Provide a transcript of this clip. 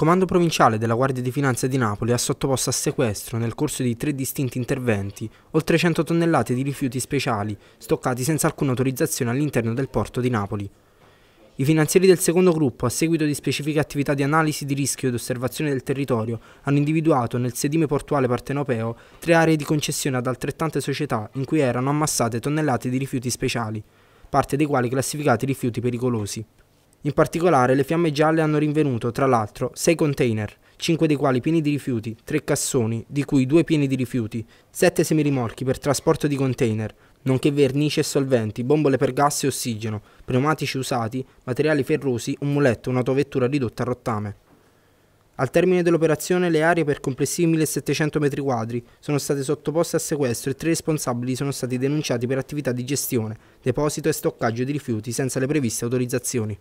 Comando provinciale della Guardia di Finanza di Napoli ha sottoposto a sequestro, nel corso di tre distinti interventi, oltre 100 tonnellate di rifiuti speciali, stoccati senza alcuna autorizzazione all'interno del porto di Napoli. I finanzieri del secondo gruppo, a seguito di specifiche attività di analisi di rischio ed osservazione del territorio, hanno individuato nel sedime portuale partenopeo tre aree di concessione ad altrettante società in cui erano ammassate tonnellate di rifiuti speciali, parte dei quali classificati rifiuti pericolosi. In particolare le fiamme gialle hanno rinvenuto, tra l'altro, 6 container, 5 dei quali pieni di rifiuti, 3 cassoni, di cui 2 pieni di rifiuti, 7 semirimorchi per trasporto di container, nonché vernici e solventi, bombole per gas e ossigeno, pneumatici usati, materiali ferrosi, un muletto, un'autovettura ridotta a rottame. Al termine dell'operazione le aree per complessivi 1700 m2 sono state sottoposte a sequestro e tre responsabili sono stati denunciati per attività di gestione, deposito e stoccaggio di rifiuti senza le previste autorizzazioni.